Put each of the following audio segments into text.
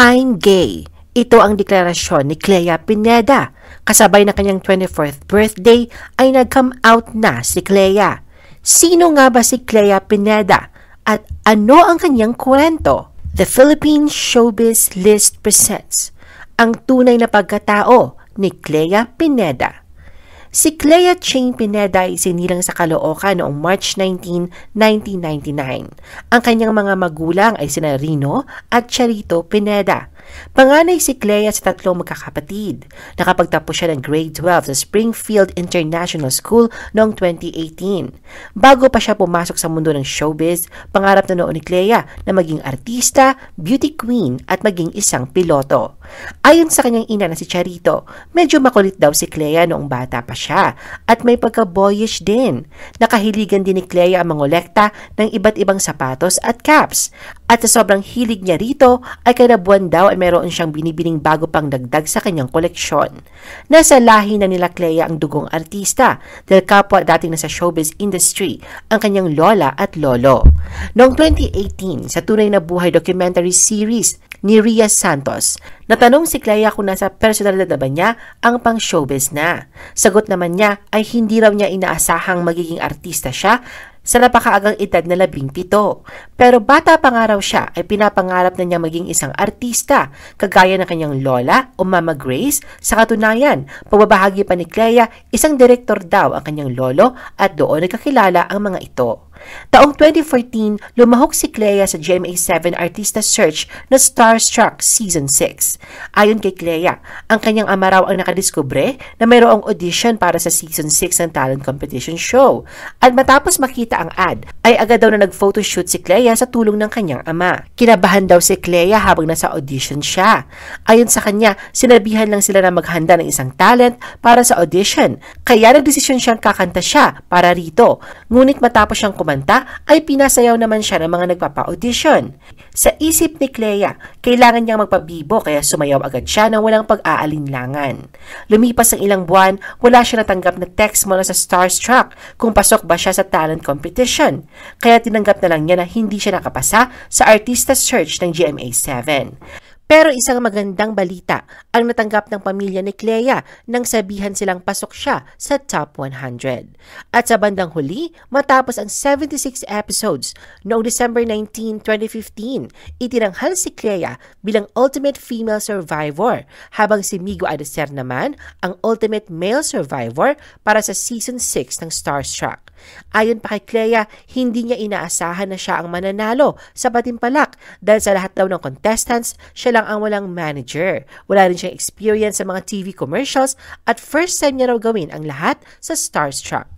I'm gay. Ito ang deklarasyon ni Clea Pineda. Kasabay na kanyang 24th birthday ay nag-come out na si Clea. Sino nga ba si Clea Pineda? At ano ang kanyang kwento? The Philippine Showbiz List presents ang tunay na pagkatao ni Clea Pineda. Si Clea Chain Pineda ay sinilang sa Caloocan noong March 19, 1999. Ang kanyang mga magulang ay sina Rino at Charito Pineda. Panganay si Clea sa tatlong magkakapatid. Nakapagtapos siya ng grade 12 sa Springfield International School noong 2018. Bago pa siya pumasok sa mundo ng showbiz, pangarap na noon ni Clea na maging artista, beauty queen at maging isang piloto. Ayon sa kanyang ina na si Charito, medyo makulit daw si Clea noong bata pa siya at may pagka-boyish din. Nakahiligan din ni Clea ang mangolekta ng iba't ibang sapatos at caps. At sa sobrang hilig niya rito ay kada buwan daw ay meron siyang binibining bago pang dagdag sa kanyang koleksyon. Nasa lahi na nila Clea ang dugong artista dahil kapwa dating nasa showbiz industry ang kanyang lola at lolo. Noong 2018, sa tunay na buhay documentary series ni Rhea Santos. Natanong si Clea kung nasa personalidad na ba niya ang pang-showbiz na. Sagot naman niya ay hindi raw niya inaasahang magiging artista siya sa napakaagang edad na labing tito. Pero bata pa nga raw siya ay pinapangarap na niya maging isang artista, kagaya ng kanyang lola o Mama Grace. Sa katunayan, pagbabahagi pa ni Clea, isang direktor daw ang kanyang lolo at doon nagkakilala ang mga ito. Taong 2014, lumahok si Clea sa GMA7 Artista Search na Starstruck Season 6. Ayon kay Clea, ang kanyang ama raw ang nakadiskubre na mayroong audition para sa Season 6 ng Talent Competition Show. At matapos makita ang ad, ay agad daw na nag-photoshoot si Clea sa tulong ng kanyang ama. Kinabahan daw si Clea habang nasa audition siya. Ayon sa kanya, sinabihan lang sila na maghanda ng isang talent para sa audition. Kaya nagdesisyon siyang kakanta siya para rito. Ngunit matapos siyang kumakas kumanta ay pinasayaw naman siya ng mga nagpapa-audition. Sa isip ni Clea, kailangan niyang magpabibo kaya sumayaw agad siya nang walang pag-aalinlangan. Lumipas ang ilang buwan, wala siya natanggap na text mula sa Starstruck kung pasok ba siya sa talent competition. Kaya tinanggap na lang niya na hindi siya nakapasa sa artista search ng GMA 7. Pero isang magandang balita ang natanggap ng pamilya ni Clea nang sabihan silang pasok siya sa top 100. At sa bandang huli, matapos ang 76 episodes noong December 19, 2015, itinanghal si Clea bilang ultimate female survivor habang si Migo Adeser naman ang ultimate male survivor para sa season 6 ng Starstruck. Ayon pa kay Clea, hindi niya inaasahan na siya ang mananalo sa patimpalak dahil sa lahat daw ng contestants, siya lang ang walang manager. Wala rin siyang experience sa mga TV commercials at first time niya raw gawin ang lahat sa Starstruck.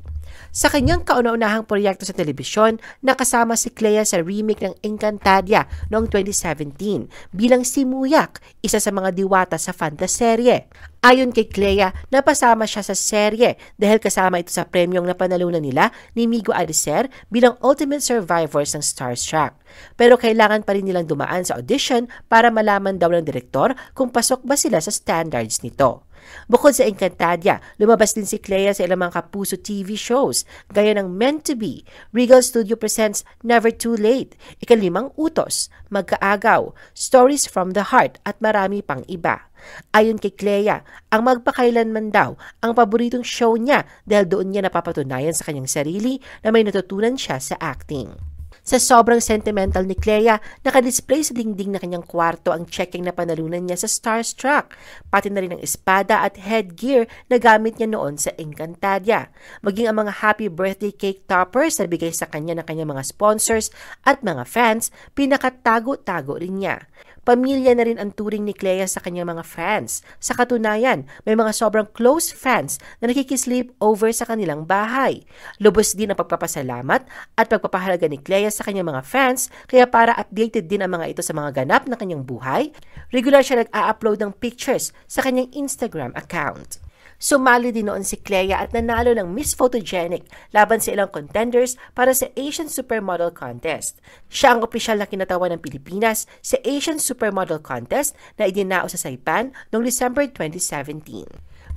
Sa kanyang kauna-unahang proyekto sa telebisyon, nakasama si Clea sa remake ng Encantadia noong 2017 bilang si Muyak, isa sa mga diwata sa fantaserye. Ayon kay Clea, napasama siya sa serye dahil kasama ito sa premyong napanalunan nila ni Migo Aricer bilang ultimate survivors ng Starstruck. Pero kailangan pa rin nilang dumaan sa audition para malaman daw ng direktor kung pasok ba sila sa standards nito. Bukod sa Encantadia, lumabas din si Clea sa ilang mga kapuso TV shows, gaya ng Meant to Be, Regal Studio presents Never Too Late, Ikalimang Utos, Magkaagaw, Stories from the Heart at marami pang iba. Ayon kay Clea, ang magpakailanman daw ang paboritong show niya dahil doon niya napapatunayan sa kanyang sarili na may natutunan siya sa acting. Sa sobrang sentimental ni Clea, nakadisplay sa dingding na kanyang kwarto ang checking na panalunan niya sa Starstruck, pati na rin ang espada at headgear na gamit niya noon sa Encantadia. Maging ang mga happy birthday cake toppers na bigay sa kanya ng kanyang mga sponsors at mga fans, pinakatago-tago rin niya. Pamilya na rin ang turing ni Clea sa kanyang mga fans. Sa katunayan, may mga sobrang close fans na nakikislip over sa kanilang bahay. Lubos din ang pagpapasalamat at pagpapahalaga ni Clea sa kanyang mga fans kaya para updated din ang mga ito sa mga ganap na kanyang buhay, regular siya nag-a-upload ng pictures sa kanyang Instagram account. Sumali din noon si Clea at nanalo ng Miss Photogenic laban sa ilang contenders para sa Asian Supermodel Contest. Siya ang opisyal na kinatawan ng Pilipinas sa Asian Supermodel Contest na idinao sa Saipan noong December 2017.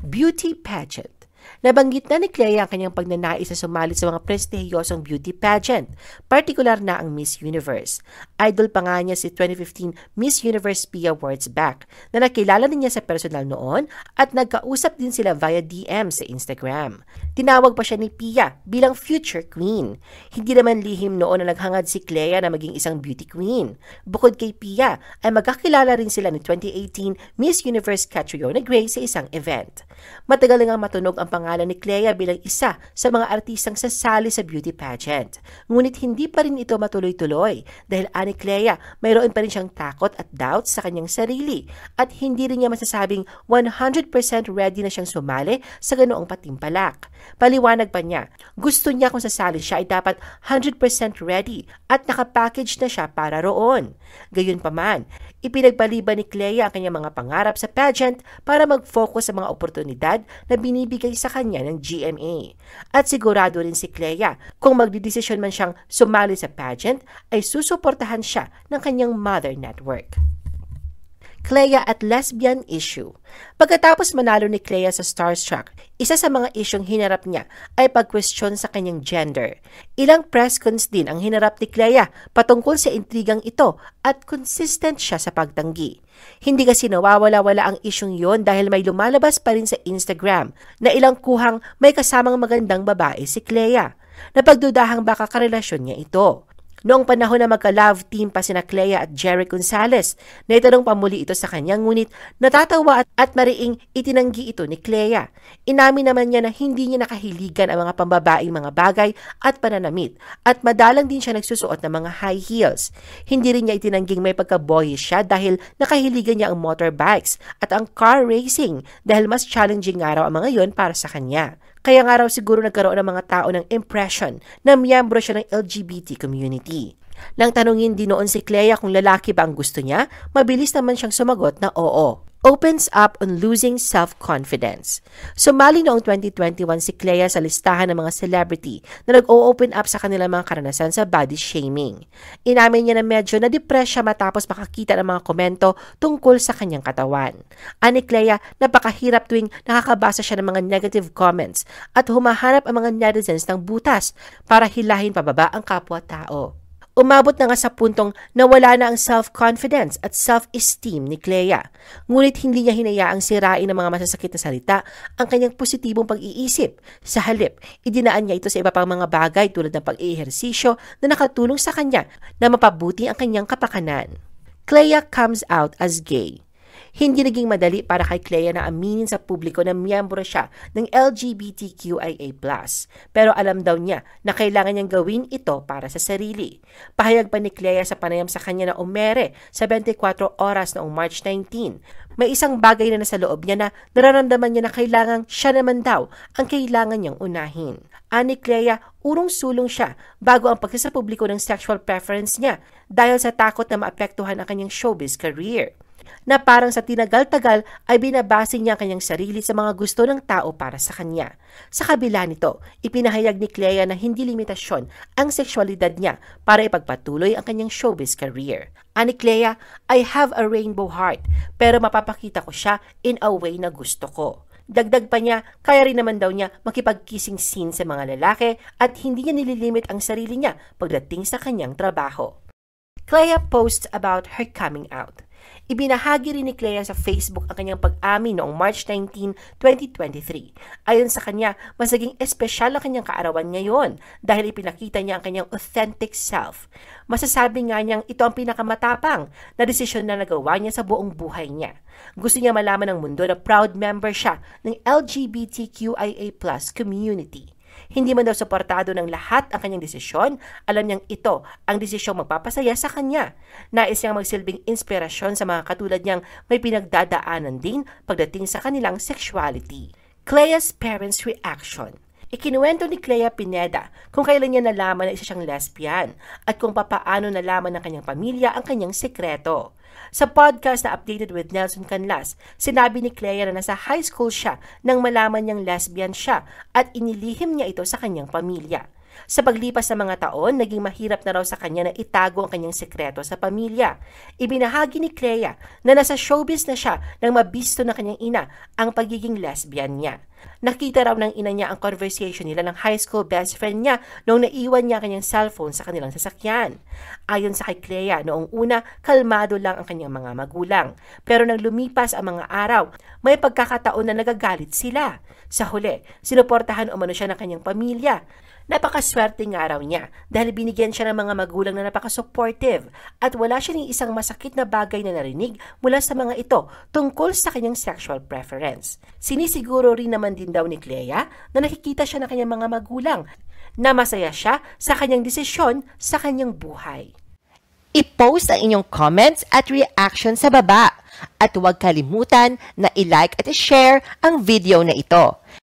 Beauty Pageant Nabanggit na ni Clea ang kanyang pagnanais na sumali sa mga prestihiyosong beauty pageant, partikular na ang Miss Universe. Idol pa nga niya si 2015 Miss Universe Pia Words Back na nakilala niya sa personal noon at nagkausap din sila via DM sa Instagram. Tinawag pa siya ni Pia bilang future queen. Hindi naman lihim noon na naghangad si Clea na maging isang beauty queen. Bukod kay Pia ay magkakilala rin sila ni 2018 Miss Universe Catriona Gray sa isang event. Matagal nga matunog ang pangalan ni Clea bilang isa sa mga artistang sasali sa beauty pageant. Ngunit hindi pa rin ito matuloy-tuloy dahil ani Clea mayroon pa rin siyang takot at doubt sa kanyang sarili at hindi rin niya masasabing 100% ready na siyang sumali sa ganoong patimpalak. Paliwanag pa niya, gusto niya kung sasali siya ay dapat 100% ready at nakapackage na siya para roon. Gayunpaman, Ipinagbaliba ni Clea ang kanyang mga pangarap sa pageant para mag-focus sa mga oportunidad na binibigay sa kanya ng GMA. At sigurado rin si Clea kung magdidesisyon man siyang sumali sa pageant ay susuportahan siya ng kanyang mother network. Clea at lesbian issue. Pagkatapos manalo ni Clea sa Starstruck, isa sa mga isyong hinarap niya ay pagkwestiyon sa kanyang gender. Ilang press cons din ang hinarap ni Clea patungkol sa intrigang ito at consistent siya sa pagtanggi. Hindi kasi nawawala-wala ang isyong yon dahil may lumalabas pa rin sa Instagram na ilang kuhang may kasamang magandang babae si Clea. Napagdudahang baka karelasyon niya ito. Noong panahon na magka-love team pa sina Clea at Jerry Gonzalez, naitanong pa muli ito sa kanya ngunit natatawa at, at mariing itinanggi ito ni Clea. Inamin naman niya na hindi niya nakahiligan ang mga pambabaing mga bagay at pananamit at madalang din siya nagsusuot ng mga high heels. Hindi rin niya itinangging may pagka-boyish siya dahil nakahiligan niya ang motorbikes at ang car racing dahil mas challenging nga raw ang mga yon para sa kanya. Kaya nga raw siguro nagkaroon ng mga tao ng impression na miyembro siya ng LGBT community. Nang tanungin din noon si Clea kung lalaki ba ang gusto niya, mabilis naman siyang sumagot na oo opens up on losing self-confidence. So mali noong 2021 si Clea sa listahan ng mga celebrity na nag-o-open up sa kanilang mga karanasan sa body shaming. Inamin niya na medyo na-depress siya matapos makakita ng mga komento tungkol sa kanyang katawan. Ani Clea, napakahirap tuwing nakakabasa siya ng mga negative comments at humahanap ang mga netizens ng butas para hilahin pababa ang kapwa-tao. Umabot na nga sa puntong nawala na ang self-confidence at self-esteem ni Clea. Ngunit hindi niya hinayaang sirain ng mga masasakit na salita ang kanyang positibong pag-iisip. Sa halip, idinaan niya ito sa iba pang mga bagay tulad ng pag-ehersisyo na nakatulong sa kanya na mapabuti ang kanyang kapakanan. Clea comes out as gay. Hindi naging madali para kay Clea na aminin sa publiko na miyembro siya ng LGBTQIA+. Pero alam daw niya na kailangan niyang gawin ito para sa sarili. Pahayag pa ni Clea sa panayam sa kanya na umere sa 24 oras noong March 19. May isang bagay na nasa loob niya na nararamdaman niya na kailangan siya naman daw ang kailangan niyang unahin. Ani Clea, urong-sulong siya bago ang pagsasapubliko ng sexual preference niya dahil sa takot na maapektuhan ang kanyang showbiz career na parang sa tinagal-tagal ay binabase niya ang kanyang sarili sa mga gusto ng tao para sa kanya. Sa kabila nito, ipinahayag ni Clea na hindi limitasyon ang sexualidad niya para ipagpatuloy ang kanyang showbiz career. Ani Clea, I have a rainbow heart, pero mapapakita ko siya in a way na gusto ko. Dagdag pa niya, kaya rin naman daw niya makipagkissing scene sa mga lalaki at hindi niya nililimit ang sarili niya pagdating sa kanyang trabaho. Clea posts about her coming out. Ibinahagi rin ni Clea sa Facebook ang kanyang pag-amin noong March 19, 2023. Ayon sa kanya, mas naging espesyal ang kanyang kaarawan ngayon dahil ipinakita niya ang kanyang authentic self. Masasabi nga niyang ito ang pinakamatapang na desisyon na nagawa niya sa buong buhay niya. Gusto niya malaman ng mundo na proud member siya ng LGBTQIA+ community. Hindi man daw suportado ng lahat ang kanyang desisyon, alam niyang ito ang desisyong magpapasaya sa kanya. Nais niyang magsilbing inspirasyon sa mga katulad niyang may pinagdadaanan din pagdating sa kanilang sexuality. Clea's parents' reaction Ikinuwento ni Clea Pineda kung kailan niya nalaman na isa siyang lesbian at kung papaano nalaman ng kanyang pamilya ang kanyang sekreto. Sa podcast na updated with Nelson Canlas, sinabi ni Clea na nasa high school siya nang malaman niyang lesbian siya at inilihim niya ito sa kanyang pamilya. Sa paglipas ng mga taon, naging mahirap na raw sa kanya na itago ang kanyang sekreto sa pamilya. Ibinahagi ni Clea na nasa showbiz na siya nang mabisto na kanyang ina ang pagiging lesbian niya. Nakita raw ng ina niya ang conversation nila ng high school best friend niya noong naiwan niya kanyang cellphone sa kanilang sasakyan. Ayon sa kay Clea, noong una, kalmado lang ang kanyang mga magulang. Pero nang lumipas ang mga araw, may pagkakataon na nagagalit sila. Sa huli, sinuportahan umano siya ng kanyang pamilya. Napakaswerte ng araw niya dahil binigyan siya ng mga magulang na napaka-supportive at wala siya ng isang masakit na bagay na narinig mula sa mga ito tungkol sa kanyang sexual preference. Sinisiguro rin naman din daw ni Clea na nakikita siya ng kanyang mga magulang na masaya siya sa kanyang desisyon sa kanyang buhay. I-post ang inyong comments at reaction sa baba at huwag kalimutan na i-like at i-share ang video na ito.